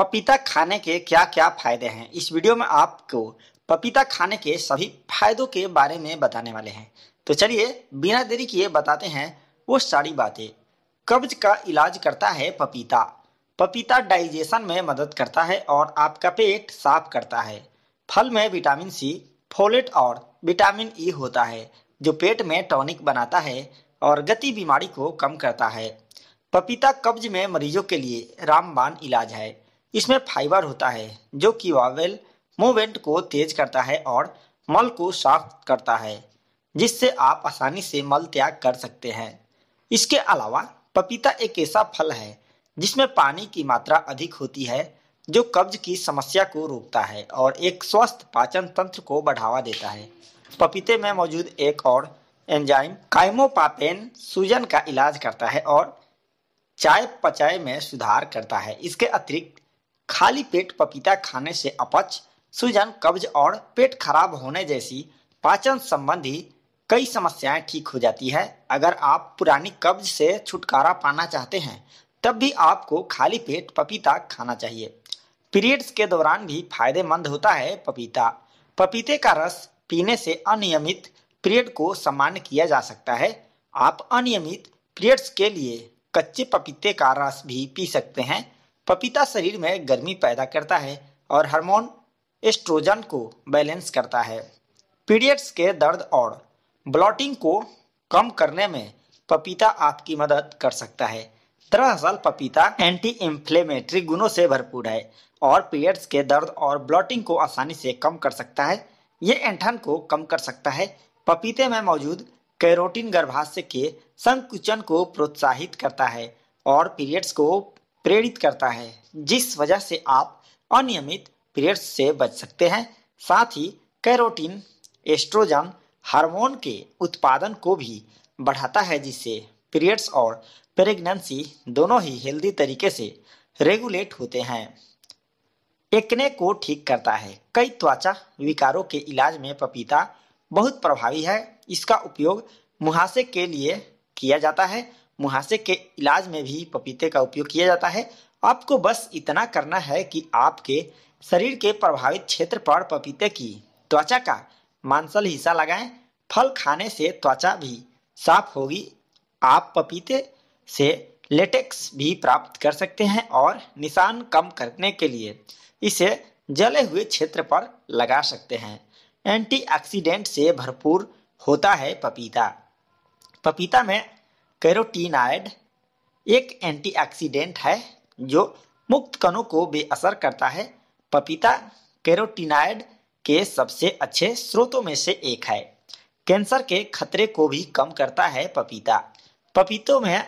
पपीता खाने के क्या क्या फायदे हैं इस वीडियो में आपको पपीता खाने के सभी फायदों के बारे में बताने वाले हैं तो चलिए बिना देरी किए बताते हैं वो सारी बातें कब्ज का इलाज करता है पपीता पपीता डाइजेशन में मदद करता है और आपका पेट साफ करता है फल में विटामिन सी फोलेट और विटामिन ई होता है जो पेट में टॉनिक बनाता है और गति बीमारी को कम करता है पपीता कब्ज में मरीजों के लिए रामबान इलाज है इसमें फाइबर होता है जो कि वावेल मूवमेंट को तेज करता है और मल को साफ करता है जिससे आप आसानी से मल त्याग कर सकते हैं इसके अलावा पपीता एक ऐसा फल है जिसमें पानी की मात्रा अधिक होती है जो कब्ज की समस्या को रोकता है और एक स्वस्थ पाचन तंत्र को बढ़ावा देता है पपीते में मौजूद एक और एंजाइम काइमोपापेन सूजन का इलाज करता है और चाय पचाय में सुधार करता है इसके अतिरिक्त खाली पेट पपीता खाने से अपच सूजन कब्ज और पेट खराब होने जैसी पाचन संबंधी कई समस्याएं ठीक हो जाती है अगर आप पुरानी कब्ज से छुटकारा पाना चाहते हैं तब भी आपको खाली पेट पपीता खाना चाहिए पीरियड्स के दौरान भी फायदेमंद होता है पपीता पपीते का रस पीने से अनियमित पीरियड को सामान्य किया जा सकता है आप अनियमित पीरियड्स के लिए कच्चे पपीते का रस भी पी सकते हैं पपीता शरीर में गर्मी पैदा करता है और हार्मोन एस्ट्रोजन को बैलेंस करता है पीरियड्स के दर्द और ब्लॉटिंग को कम करने में पपीता आपकी मदद कर सकता है दरअसल पपीता एंटी इंफ्लेमेटरी गुणों से भरपूर है और पीरियड्स के दर्द और ब्लॉटिंग को आसानी से कम कर सकता है ये एंठन को कम कर सकता है पपीते में मौजूद कैरोटीन गर्भाशय के संकुचन को प्रोत्साहित करता है और पीरियड्स को प्रेरित करता है जिस वजह से आप अनियमित पीरियड्स से बच सकते हैं साथ ही कैरोटीन एस्ट्रोजन हार्मोन के उत्पादन को भी बढ़ाता है जिससे पीरियड्स और प्रेगनेंसी दोनों ही हेल्दी तरीके से रेगुलेट होते हैं एकने को ठीक करता है कई त्वचा विकारों के इलाज में पपीता बहुत प्रभावी है इसका उपयोग मुहासे के लिए किया जाता है मुहासे के इलाज में भी पपीते का उपयोग किया जाता है आपको बस इतना करना है कि आपके शरीर के प्रभावित क्षेत्र पर पपीते की त्वचा का मांसल हिस्सा लगाएं फल खाने से त्वचा भी साफ होगी आप पपीते से लेटेक्स भी प्राप्त कर सकते हैं और निशान कम करने के लिए इसे जले हुए क्षेत्र पर लगा सकते हैं एंटीऑक्सीडेंट से भरपूर होता है पपीता पपीता में कैरोटीनाइड एक एंटीऑक्सीडेंट है जो मुक्त कणों को बेअसर करता है पपीता कैरोटीनाइड के सबसे अच्छे स्रोतों में से एक है कैंसर के खतरे को भी कम करता है पपीता पपीतों में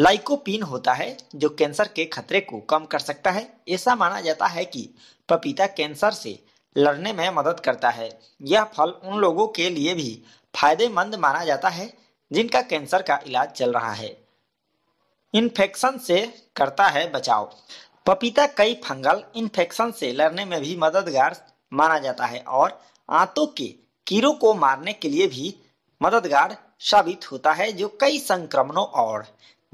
लाइकोपिन होता है जो कैंसर के खतरे को कम कर सकता है ऐसा माना जाता है कि पपीता कैंसर से लड़ने में मदद करता है यह फल उन लोगों के लिए भी फायदेमंद माना जाता है जिनका कैंसर का इलाज चल रहा है इन्फेक्शन से करता है बचाव पपीता कई फंगल इन्फेक्शन से लड़ने में भी मददगार माना जाता है और आंतों के कीड़ों को मारने के लिए भी मददगार साबित होता है जो कई संक्रमणों और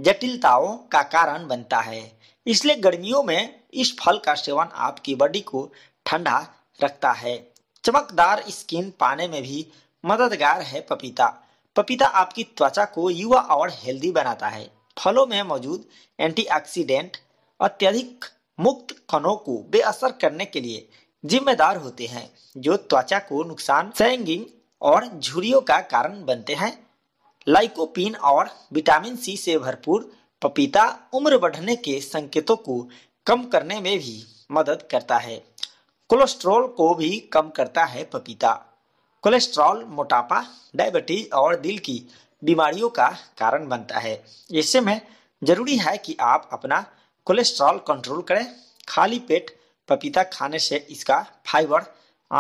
जटिलताओं का कारण बनता है इसलिए गर्मियों में इस फल का सेवन आपकी बॉडी को ठंडा रखता है चमकदार स्किन पाने में भी मददगार है पपीता पपीता आपकी त्वचा को युवा और हेल्दी बनाता है फलों में मौजूद एंटीऑक्सीडेंट अत्यधिक मुक्त कणों को बेअसर करने के लिए जिम्मेदार होते हैं जो त्वचा को नुकसान सैंगिंग और झुरियों का कारण बनते हैं लाइकोपिन और विटामिन सी से भरपूर पपीता उम्र बढ़ने के संकेतों को कम करने में भी मदद करता है कोलेस्ट्रॉल को भी कम करता है पपीता कोलेस्ट्रॉल मोटापा डायबिटीज और दिल की बीमारियों का कारण बनता है ऐसे में जरूरी है कि आप अपना कोलेस्ट्रॉल कंट्रोल करें खाली पेट पपीता खाने से इसका फाइबर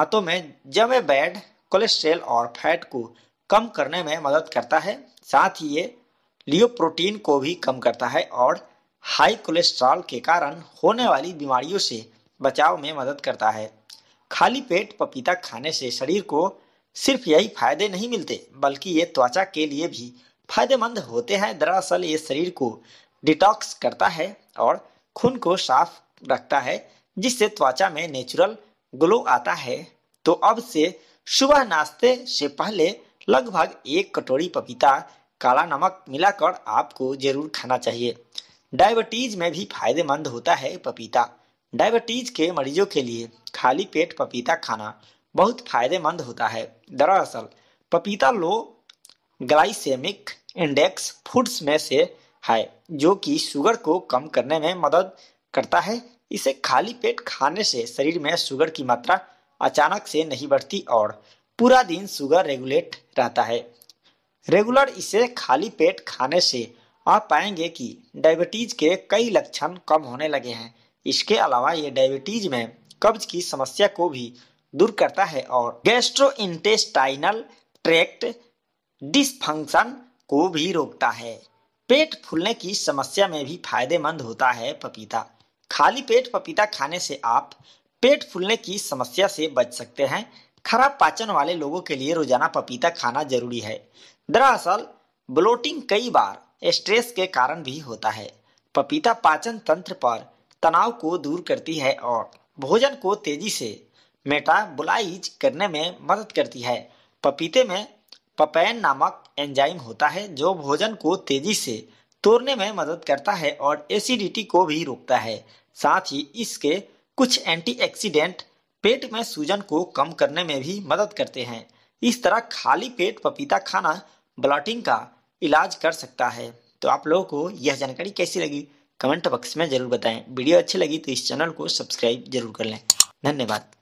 आंतों में जमे बैड कोलेस्ट्रेल और फैट को कम करने में मदद करता है साथ ही ये लियोप्रोटीन को भी कम करता है और हाई कोलेस्ट्रॉल के कारण होने वाली बीमारियों से बचाव में मदद करता है खाली पेट पपीता खाने से शरीर को सिर्फ यही फायदे नहीं मिलते बल्कि ये त्वचा के लिए भी फायदेमंद होते हैं दरअसल ये शरीर को डिटॉक्स करता है और खून को साफ रखता है जिससे त्वचा में नेचुरल ग्लो आता है तो अब से सुबह नाश्ते से पहले लगभग एक कटोरी पपीता काला नमक मिलाकर आपको जरूर खाना चाहिए डायबिटीज में भी फायदेमंद होता है पपीता डायबिटीज के मरीजों के लिए खाली पेट पपीता खाना बहुत फायदेमंद होता है दरअसल पपीता लो ग्लाइसेमिक इंडेक्स फूड्स में से है जो कि शुगर को कम करने में मदद करता है इसे खाली पेट खाने से शरीर में शुगर की मात्रा अचानक से नहीं बढ़ती और पूरा दिन शुगर रेगुलेट रहता है रेगुलर इसे खाली पेट खाने से आप पाएंगे कि डायबिटीज के कई लक्षण कम होने लगे हैं इसके अलावा ये डायबिटीज में कब्ज की समस्या को भी दूर करता है और इंटेस्टाइनल ट्रैक्ट डिसफंक्शन को भी रोकता है पेट फूलने की समस्या में भी फायदेमंद होता है पपीता खाली पेट पपीता खाने से आप पेट फूलने की समस्या से बच सकते हैं खराब पाचन वाले लोगों के लिए रोजाना पपीता खाना जरूरी है दरअसल ब्लोटिंग कई बार स्ट्रेस के कारण भी होता है पपीता पाचन तंत्र पर तनाव को दूर करती है और भोजन को तेजी से मेटा बुलाइज करने में मदद करती है पपीते में पपेन नामक एंजाइम होता है जो भोजन को तेजी से तोड़ने में मदद करता है और एसिडिटी को भी रोकता है साथ ही इसके कुछ एंटीऑक्सीडेंट पेट में सूजन को कम करने में भी मदद करते हैं इस तरह खाली पेट पपीता खाना ब्लॉटिंग का इलाज कर सकता है तो आप लोगों को यह जानकारी कैसी लगी कमेंट बॉक्स में जरूर बताएं वीडियो अच्छी लगी तो इस चैनल को सब्सक्राइब जरूर कर लें धन्यवाद